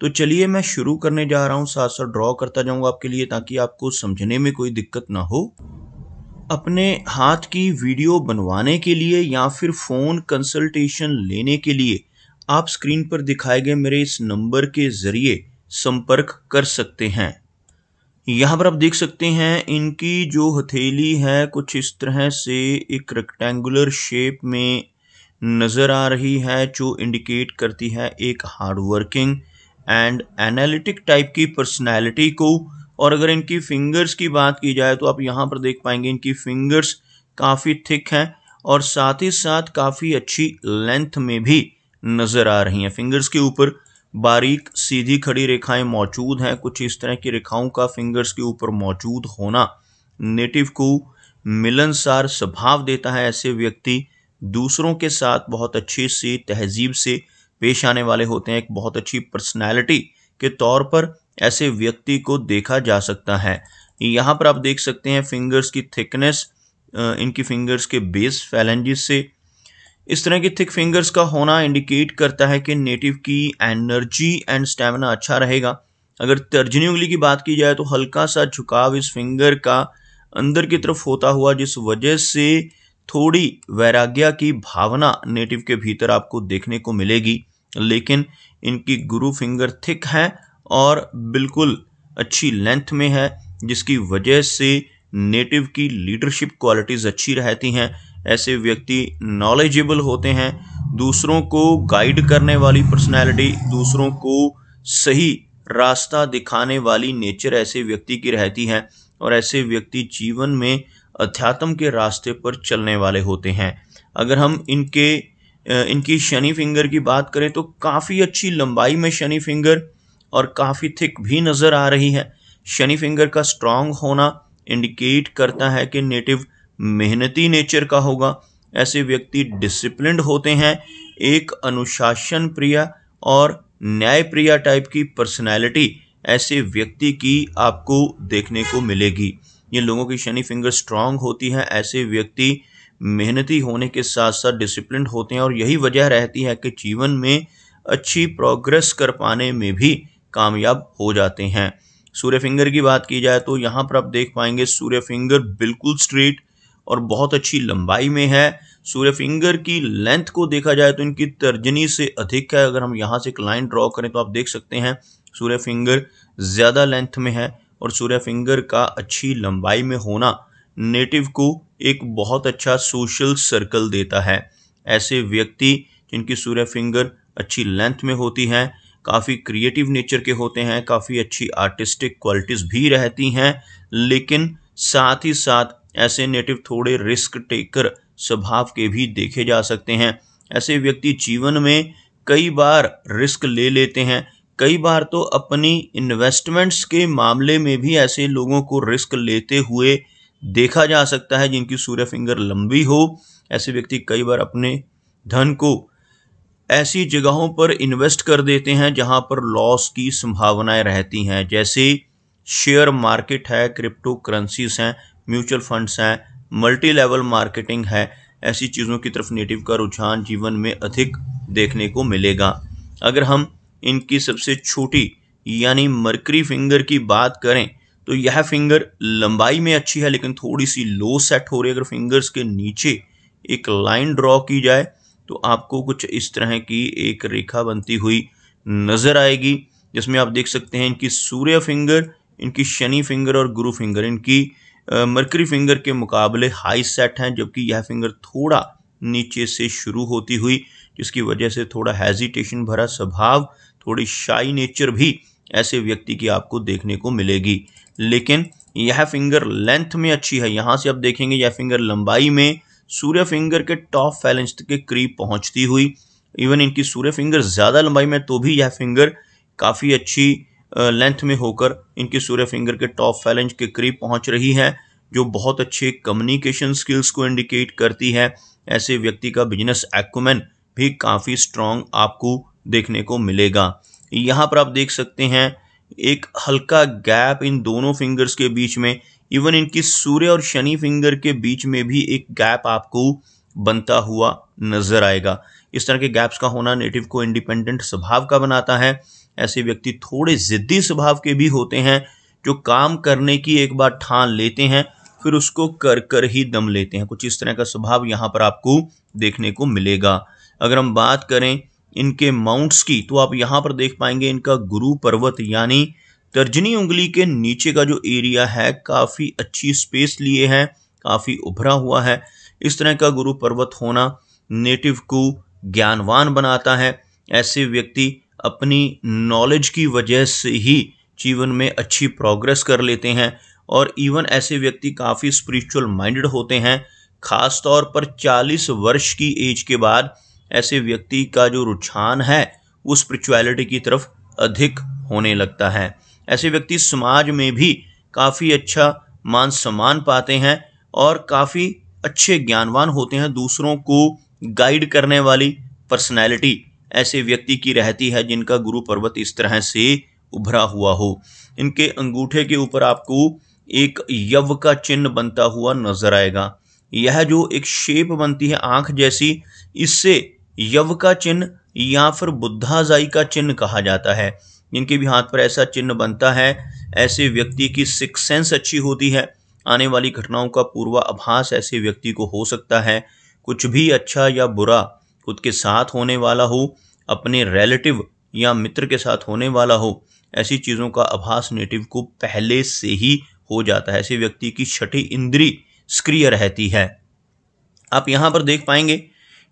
तो चलिए मैं शुरू करने जा रहा हूँ साथ साथ ड्रॉ करता जाऊँगा आपके लिए ताकि आपको समझने में कोई दिक्कत ना हो अपने हाथ की वीडियो बनवाने के लिए या फिर फ़ोन कंसल्टेशन लेने के लिए आप स्क्रीन पर दिखाए गए मेरे इस नंबर के ज़रिए संपर्क कर सकते हैं यहाँ पर आप देख सकते हैं इनकी जो हथेली है कुछ इस तरह से एक रेक्टेंगुलर शेप में नज़र आ रही है जो इंडिकेट करती है एक hard working and analytic type की पर्सनैलिटी को और अगर इनकी फिंगर्स की बात की जाए तो आप यहाँ पर देख पाएंगे इनकी फिंगर्स काफ़ी थिक हैं और साथ ही साथ काफ़ी अच्छी लेंथ में भी नज़र आ रही हैं फिंगर्स के ऊपर बारीक सीधी खड़ी रेखाएं मौजूद हैं कुछ इस तरह की रेखाओं का फिंगर्स के ऊपर मौजूद होना नेटिव को मिलनसार स्वभाव देता है ऐसे व्यक्ति दूसरों के साथ बहुत अच्छे से तहजीब से पेश आने वाले होते हैं एक बहुत अच्छी पर्सनैलिटी के तौर पर ऐसे व्यक्ति को देखा जा सकता है यहाँ पर आप देख सकते हैं फिंगर्स की थिकनेस इनकी फिंगर्स के बेस फैलेंजिस से इस तरह की थिक फिंगर्स का होना इंडिकेट करता है कि नेटिव की एनर्जी एंड स्टेमिना अच्छा रहेगा अगर तर्जनी उंगली की बात की जाए तो हल्का सा झुकाव इस फिंगर का अंदर की तरफ होता हुआ जिस वजह से थोड़ी वैराग्या की भावना नेटिव के भीतर आपको देखने को मिलेगी लेकिन इनकी गुरु फिंगर थिक है और बिल्कुल अच्छी लेंथ में है जिसकी वजह से नेटिव की लीडरशिप क्वालिटीज़ अच्छी रहती हैं ऐसे व्यक्ति नॉलेजेबल होते हैं दूसरों को गाइड करने वाली पर्सनैलिटी दूसरों को सही रास्ता दिखाने वाली नेचर ऐसे व्यक्ति की रहती है और ऐसे व्यक्ति जीवन में अध्यात्म के रास्ते पर चलने वाले होते हैं अगर हम इनके इनकी शनि फिंगर की बात करें तो काफ़ी अच्छी लंबाई में शनि फिंगर और काफ़ी थिक भी नज़र आ रही है शनि फिंगर का स्ट्रांग होना इंडिकेट करता है कि नेटिव मेहनती नेचर का होगा ऐसे व्यक्ति डिसिप्लिनड होते हैं एक अनुशासन प्रिय और न्याय प्रिय टाइप की पर्सनैलिटी ऐसे व्यक्ति की आपको देखने को मिलेगी ये लोगों की शनि फिंगर स्ट्रांग होती है ऐसे व्यक्ति मेहनती होने के साथ साथ डिसिप्लिन होते हैं और यही वजह रहती है कि जीवन में अच्छी प्रोग्रेस कर पाने में भी कामयाब हो जाते हैं सूर्य फिंगर की बात की जाए तो यहाँ पर आप देख पाएंगे सूर्य फिंगर बिल्कुल स्ट्रेट और बहुत अच्छी लंबाई में है सूर्य फिंगर की लेंथ को देखा जाए तो इनकी तर्जनी से अधिक है अगर हम यहाँ से एक लाइन ड्रॉ करें तो आप देख सकते हैं सूर्य फिंगर ज़्यादा लेंथ में है और सूर्य फिंगर का अच्छी लंबाई में होना नेटिव को एक बहुत अच्छा सोशल सर्कल देता है ऐसे व्यक्ति जिनकी सूर्य फिंगर अच्छी लेंथ में होती हैं काफ़ी क्रिएटिव नेचर के होते हैं काफ़ी अच्छी आर्टिस्टिक क्वालिटीज़ भी रहती हैं लेकिन साथ ही साथ ऐसे नेटिव थोड़े रिस्क टेकर स्वभाव के भी देखे जा सकते हैं ऐसे व्यक्ति जीवन में कई बार रिस्क ले लेते हैं कई बार तो अपनी इन्वेस्टमेंट्स के मामले में भी ऐसे लोगों को रिस्क लेते हुए देखा जा सकता है जिनकी सूर्य फिंगर लंबी हो ऐसे व्यक्ति कई बार अपने धन को ऐसी जगहों पर इन्वेस्ट कर देते हैं जहां पर लॉस की संभावनाएं रहती हैं जैसे शेयर मार्केट है क्रिप्टो करेंसीज हैं म्यूचुअल फंड्स हैं मल्टी लेवल मार्केटिंग है ऐसी चीज़ों की तरफ नेटिव का रुझान जीवन में अधिक देखने को मिलेगा अगर हम इनकी सबसे छोटी यानी मरकरी फिंगर की बात करें तो यह फिंगर लंबाई में अच्छी है लेकिन थोड़ी सी लो सेट हो रही है अगर फिंगर्स के नीचे एक लाइन ड्रॉ की जाए तो आपको कुछ इस तरह की एक रेखा बनती हुई नज़र आएगी जिसमें आप देख सकते हैं इनकी सूर्य फिंगर इनकी शनि फिंगर और गुरु फिंगर इनकी मरकरी फिंगर के मुकाबले हाई सेट हैं जबकि यह फिंगर थोड़ा नीचे से शुरू होती हुई जिसकी वजह से थोड़ा हेजिटेशन भरा स्वभाव थोड़ी शाई नेचर भी ऐसे व्यक्ति की आपको देखने को मिलेगी लेकिन यह फिंगर लेंथ में अच्छी है यहाँ से आप देखेंगे यह फिंगर लंबाई में सूर्य फिंगर के टॉप फैलेंस के करीब पहुँचती हुई इवन इनकी सूर्य फिंगर ज़्यादा लंबाई में तो भी यह फिंगर काफ़ी अच्छी लेंथ में होकर इनकी सूर्य फिंगर के टॉप फैलेंस के करीब पहुंच रही है जो बहुत अच्छे कम्युनिकेशन स्किल्स को इंडिकेट करती है ऐसे व्यक्ति का बिजनेस एक्मेन भी काफ़ी स्ट्रॉन्ग आपको देखने को मिलेगा यहाँ पर आप देख सकते हैं एक हल्का गैप इन दोनों फिंगर्स के बीच में इवन इनकी सूर्य और शनि फिंगर के बीच में भी एक गैप आपको बनता हुआ नजर आएगा इस तरह के गैप्स का होना नेटिव को इंडिपेंडेंट स्वभाव का बनाता है ऐसे व्यक्ति थोड़े जिद्दी स्वभाव के भी होते हैं जो काम करने की एक बार ठान लेते हैं फिर उसको कर कर ही दम लेते हैं कुछ इस तरह का स्वभाव यहाँ पर आपको देखने को मिलेगा अगर हम बात करें इनके माउंट्स की तो आप यहाँ पर देख पाएंगे इनका गुरु पर्वत यानी तर्जनी उंगली के नीचे का जो एरिया है काफ़ी अच्छी स्पेस लिए है काफ़ी उभरा हुआ है इस तरह का गुरु पर्वत होना नेटिव को ज्ञानवान बनाता है ऐसे व्यक्ति अपनी नॉलेज की वजह से ही जीवन में अच्छी प्रोग्रेस कर लेते हैं और इवन ऐसे व्यक्ति काफ़ी स्पिरिचुअल माइंडेड होते हैं खास तौर पर 40 वर्ष की एज के बाद ऐसे व्यक्ति का जो रुझान है वो स्पिरिचुअलिटी की तरफ अधिक होने लगता है ऐसे व्यक्ति समाज में भी काफ़ी अच्छा मान सम्मान पाते हैं और काफ़ी अच्छे ज्ञानवान होते हैं दूसरों को गाइड करने वाली पर्सनैलिटी ऐसे व्यक्ति की रहती है जिनका गुरु पर्वत इस तरह से उभरा हुआ हो इनके अंगूठे के ऊपर आपको एक यव का चिन्ह बनता हुआ नजर आएगा यह जो एक शेप बनती है आंख जैसी इससे यव का चिन्ह या फिर बुद्धाजाई का चिन्ह कहा जाता है जिनके भी हाथ पर ऐसा चिन्ह बनता है ऐसे व्यक्ति की सिक्स सेंस अच्छी होती है आने वाली घटनाओं का पूर्वाभास ऐसे व्यक्ति को हो सकता है कुछ भी अच्छा या बुरा खुद के साथ होने वाला हो अपने रिलेटिव या मित्र के साथ होने वाला हो ऐसी चीज़ों का आभास नेटिव को पहले से ही हो जाता है ऐसे व्यक्ति की छठी इंद्री सक्रिय रहती है आप यहाँ पर देख पाएंगे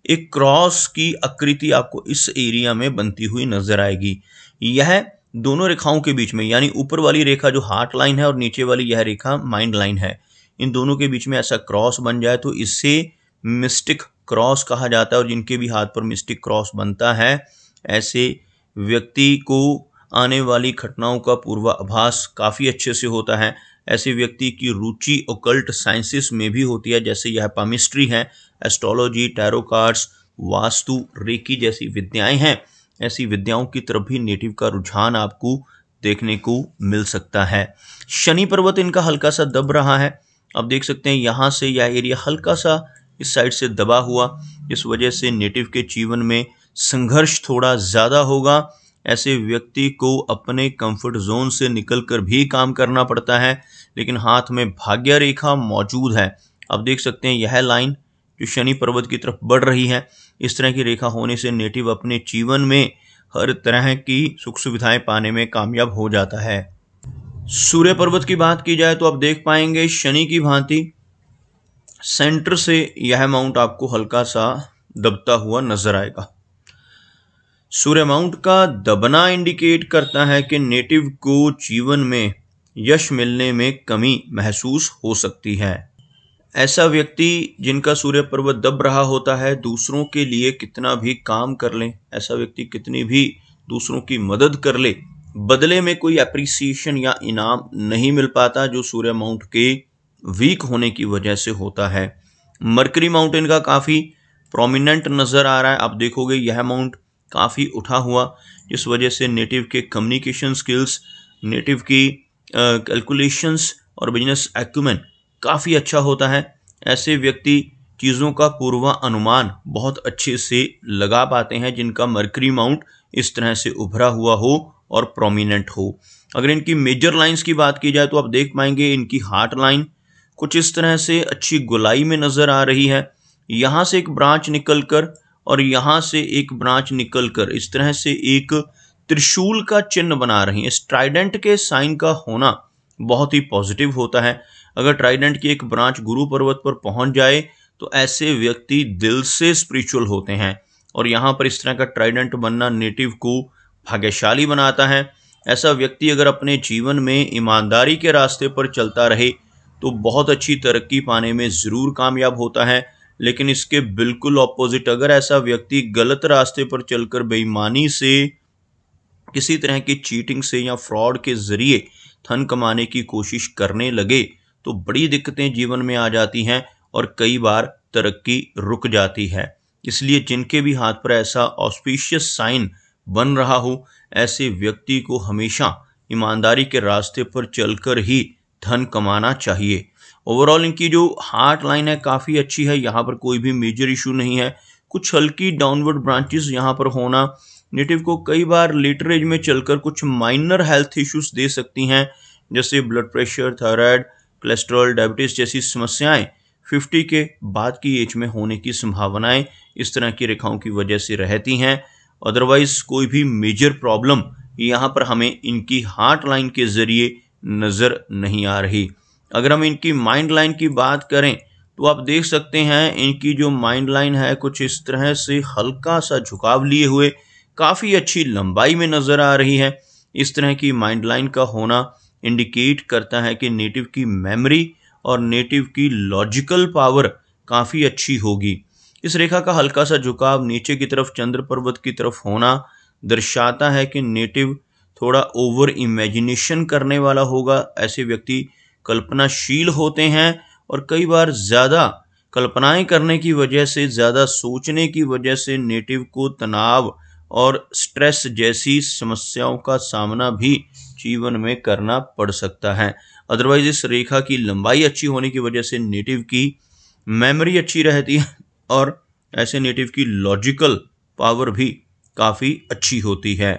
एक क्रॉस की आकृति आपको इस एरिया में बनती हुई नजर आएगी यह दोनों रेखाओं के बीच में यानी ऊपर वाली रेखा जो हार्ट लाइन है और नीचे वाली यह रेखा माइंड लाइन है इन दोनों के बीच में ऐसा क्रॉस बन जाए तो इससे मिस्टिक क्रॉस कहा जाता है और जिनके भी हाथ पर मिस्टिक क्रॉस बनता है ऐसे व्यक्ति को आने वाली घटनाओं का पूर्वाभास काफ़ी अच्छे से होता है ऐसे व्यक्ति की रुचि ओकल्ट साइंसिस में भी होती है जैसे यह पामिस्ट्री है astrology tarot cards vastu reiki जैसी विद्याएं हैं ऐसी विद्याओं की तरफ भी नेटिव का रुझान आपको देखने को मिल सकता है शनि पर्वत इनका हल्का सा दब रहा है आप देख सकते हैं यहाँ से यह एरिया हल्का सा इस साइड से दबा हुआ इस वजह से नेटिव के जीवन में संघर्ष थोड़ा ज़्यादा होगा ऐसे व्यक्ति को अपने कंफर्ट जोन से निकलकर भी काम करना पड़ता है लेकिन हाथ में भाग्य रेखा मौजूद है आप देख सकते हैं यह लाइन जो शनि पर्वत की तरफ बढ़ रही है इस तरह की रेखा होने से नेटिव अपने जीवन में हर तरह की सुख सुविधाएं पाने में कामयाब हो जाता है सूर्य पर्वत की बात की जाए तो आप देख पाएंगे शनि की भांति सेंटर से यह माउंट आपको हल्का सा दबता हुआ नजर आएगा सूर्य माउंट का दबना इंडिकेट करता है कि नेटिव को जीवन में यश मिलने में कमी महसूस हो सकती है ऐसा व्यक्ति जिनका सूर्य पर्वत दब रहा होता है दूसरों के लिए कितना भी काम कर लें ऐसा व्यक्ति कितनी भी दूसरों की मदद कर ले बदले में कोई अप्रिसिएशन या इनाम नहीं मिल पाता जो सूर्य माउंट के वीक होने की वजह से होता है मरकरी माउंटेन का काफ़ी प्रोमिनेंट नज़र आ रहा है आप देखोगे यह माउंट काफ़ी उठा हुआ जिस वजह से नेटिव के कम्युनिकेशन स्किल्स नेटिव की कैलकुलेशंस और बिजनेस एक्यूमेंट काफ़ी अच्छा होता है ऐसे व्यक्ति चीज़ों का पूर्वा अनुमान बहुत अच्छे से लगा पाते हैं जिनका मर्करी माउंट इस तरह से उभरा हुआ हो और प्रोमिनेंट हो अगर इनकी मेजर लाइंस की बात की जाए तो आप देख पाएंगे इनकी हार्ट लाइन कुछ इस तरह से अच्छी गुलाई में नज़र आ रही है यहाँ से एक ब्रांच निकल कर और यहाँ से एक ब्रांच निकल कर इस तरह से एक त्रिशूल का चिन्ह बना रही है स्ट्राइडेंट के साइन का होना बहुत ही पॉजिटिव होता है अगर ट्राइडेंट की एक ब्रांच गुरु पर्वत पर पहुंच जाए तो ऐसे व्यक्ति दिल से स्पिरिचुअल होते हैं और यहाँ पर इस तरह का ट्राइडेंट बनना नेटिव को भाग्यशाली बनाता है ऐसा व्यक्ति अगर अपने जीवन में ईमानदारी के रास्ते पर चलता रहे तो बहुत अच्छी तरक्की पाने में ज़रूर कामयाब होता है लेकिन इसके बिल्कुल ऑपोजिट अगर ऐसा व्यक्ति गलत रास्ते पर चलकर बेईमानी से किसी तरह की चीटिंग से या फ्रॉड के ज़रिए धन कमाने की कोशिश करने लगे तो बड़ी दिक्कतें जीवन में आ जाती हैं और कई बार तरक्की रुक जाती है इसलिए जिनके भी हाथ पर ऐसा ऑस्पिशियस साइन बन रहा हो ऐसे व्यक्ति को हमेशा ईमानदारी के रास्ते पर चलकर ही धन कमाना चाहिए ओवरऑल इनकी जो हार्ट लाइन है काफ़ी अच्छी है यहाँ पर कोई भी मेजर इशू नहीं है कुछ हल्की डाउनवर्ड ब्रांचेस यहाँ पर होना नेटिव को कई बार लिटरेज में चलकर कुछ माइनर हेल्थ इश्यूज दे सकती हैं जैसे blood pressure thyroid cholesterol diabetes जैसी समस्याएं 50 के बाद की एज में होने की संभावनाएं इस तरह की रेखाओं की वजह से रहती हैं अदरवाइज़ कोई भी मेजर प्रॉब्लम यहाँ पर हमें इनकी हार्ट लाइन के ज़रिए नज़र नहीं आ रही अगर हम इनकी माइंड लाइन की बात करें तो आप देख सकते हैं इनकी जो माइंड लाइन है कुछ इस तरह से हल्का सा झुकाव लिए हुए काफ़ी अच्छी लंबाई में नज़र आ रही है इस तरह की माइंड लाइन का होना इंडिकेट करता है कि नेटिव की मेमोरी और नेटिव की लॉजिकल पावर काफ़ी अच्छी होगी इस रेखा का हल्का सा झुकाव नीचे की तरफ चंद्र पर्वत की तरफ होना दर्शाता है कि नेटिव थोड़ा ओवर इमेजिनेशन करने वाला होगा ऐसे व्यक्ति कल्पनाशील होते हैं और कई बार ज़्यादा कल्पनाएं करने की वजह से ज़्यादा सोचने की वजह से नेटिव को तनाव और स्ट्रेस जैसी समस्याओं का सामना भी जीवन में करना पड़ सकता है अदरवाइज इस रेखा की लंबाई अच्छी होने की वजह से नेटिव की मेमोरी अच्छी रहती है और ऐसे नेटिव की लॉजिकल पावर भी काफ़ी अच्छी होती है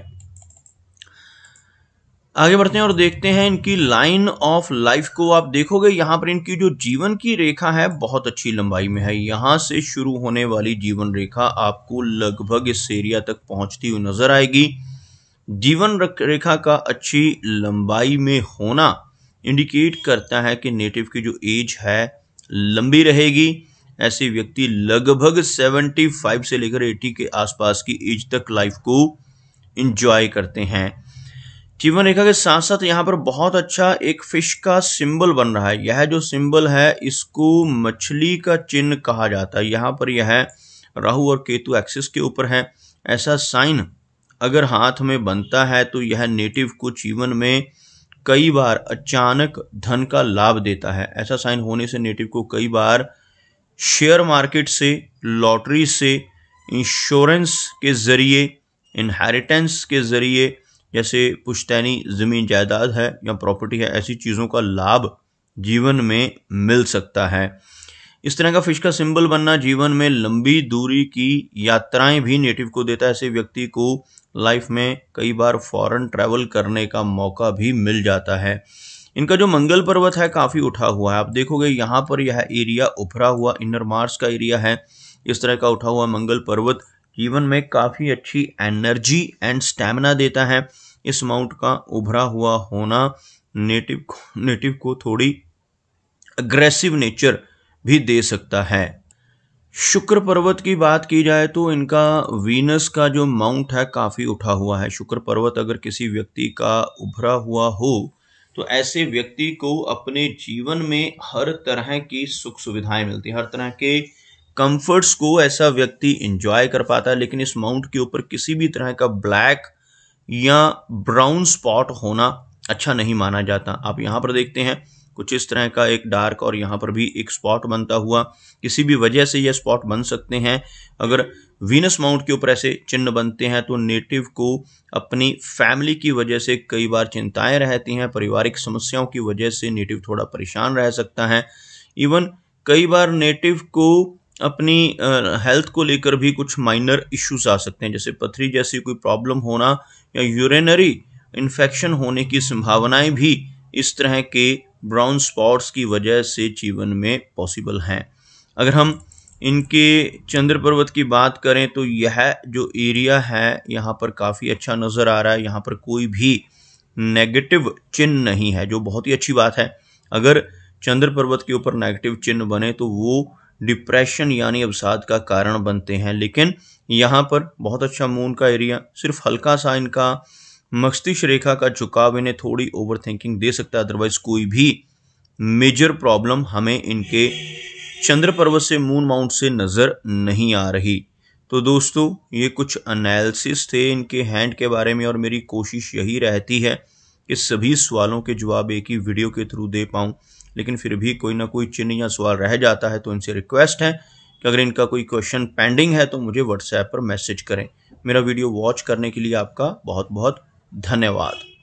आगे बढ़ते हैं और देखते हैं इनकी लाइन ऑफ लाइफ को आप देखोगे यहाँ पर इनकी जो जीवन की रेखा है बहुत अच्छी लंबाई में है यहाँ से शुरू होने वाली जीवन रेखा आपको लगभग इस एरिया तक पहुंचती हुई नजर आएगी जीवन रेखा का अच्छी लंबाई में होना इंडिकेट करता है कि नेटिव की जो एज है लंबी रहेगी ऐसे व्यक्ति लगभग 75 से लेकर 80 के आसपास की एज तक लाइफ को इंजॉय करते हैं जीवन रेखा के साथ साथ यहाँ पर बहुत अच्छा एक फिश का सिंबल बन रहा है यह जो सिंबल है इसको मछली का चिन्ह कहा जाता है यहाँ पर यह राहु और केतु एक्सिस के ऊपर है ऐसा साइन अगर हाथ में बनता है तो यह नेटिव को जीवन में कई बार अचानक धन का लाभ देता है ऐसा साइन होने से नेटिव को कई बार शेयर मार्केट से लॉटरी से इंश्योरेंस के ज़रिए इनहेरिटेंस के ज़रिए जैसे पुश्तैनी ज़मीन जायदाद है या प्रॉपर्टी है ऐसी चीज़ों का लाभ जीवन में मिल सकता है इस तरह का फिश का सिंबल बनना जीवन में लंबी दूरी की यात्राएं भी नेटिव को देता है ऐसे व्यक्ति को लाइफ में कई बार फॉरेन ट्रैवल करने का मौका भी मिल जाता है इनका जो मंगल पर्वत है काफ़ी उठा हुआ है आप देखोगे यहाँ पर यह एरिया उभरा हुआ इनर मार्स का एरिया है इस तरह का उठा हुआ मंगल पर्वत जीवन में काफ़ी अच्छी एनर्जी एंड स्टैमिना देता है इस माउंट का उभरा हुआ होना नेटिव नेटिव को थोड़ी अग्रेसिव नेचर भी दे सकता है शुक्र पर्वत की बात की जाए तो इनका वीनस का जो माउंट है काफ़ी उठा हुआ है शुक्र पर्वत अगर किसी व्यक्ति का उभरा हुआ हो तो ऐसे व्यक्ति को अपने जीवन में हर तरह की सुख सुविधाएं मिलती हैं हर तरह के कंफर्ट्स को ऐसा व्यक्ति इंजॉय कर पाता है लेकिन इस माउंट के ऊपर किसी भी तरह का ब्लैक या ब्राउन स्पॉट होना अच्छा नहीं माना जाता आप यहाँ पर देखते हैं कुछ इस तरह का एक डार्क और यहाँ पर भी एक स्पॉट बनता हुआ किसी भी वजह से यह स्पॉट बन सकते हैं अगर वीनस माउंट के ऊपर ऐसे चिन्ह बनते हैं तो नेटिव को अपनी फैमिली की वजह से कई बार चिंताएं रहती हैं पारिवारिक समस्याओं की वजह से नेटिव थोड़ा परेशान रह सकता है इवन कई बार नेटिव को अपनी हेल्थ को लेकर भी कुछ माइनर इश्यूज आ सकते हैं जैसे पथरी जैसी कोई प्रॉब्लम होना या यूरिनरी इन्फेक्शन होने की संभावनाएं भी इस तरह के ब्राउन स्पॉट्स की वजह से जीवन में पॉसिबल हैं अगर हम इनके चंद्र पर्वत की बात करें तो यह जो एरिया है यहाँ पर काफ़ी अच्छा नज़र आ रहा है यहाँ पर कोई भी नेगेटिव चिन्ह नहीं है जो बहुत ही अच्छी बात है अगर चंद्र पर्वत के ऊपर नेगेटिव चिन्ह बने तो वो डिप्रेशन यानी अवसाद का कारण बनते हैं लेकिन यहाँ पर बहुत अच्छा मून का एरिया सिर्फ हल्का सा इनका मस्तिष्क रेखा का झुकाव इन्हें थोड़ी ओवर थिंकिंग दे सकता है अदरवाइज कोई भी मेजर प्रॉब्लम हमें इनके चंद्र पर्वत से मून माउंट से नज़र नहीं आ रही तो दोस्तों ये कुछ एनालिसिस थे इनके हैंड के बारे में और मेरी कोशिश यही रहती है कि सभी सवालों के जवाब एक ही वीडियो के थ्रू दे पाऊँ लेकिन फिर भी कोई ना कोई चिन्ह या सवाल रह जाता है तो इनसे रिक्वेस्ट है कि अगर इनका कोई क्वेश्चन पेंडिंग है तो मुझे व्हाट्सएप पर मैसेज करें मेरा वीडियो वॉच करने के लिए आपका बहुत बहुत धन्यवाद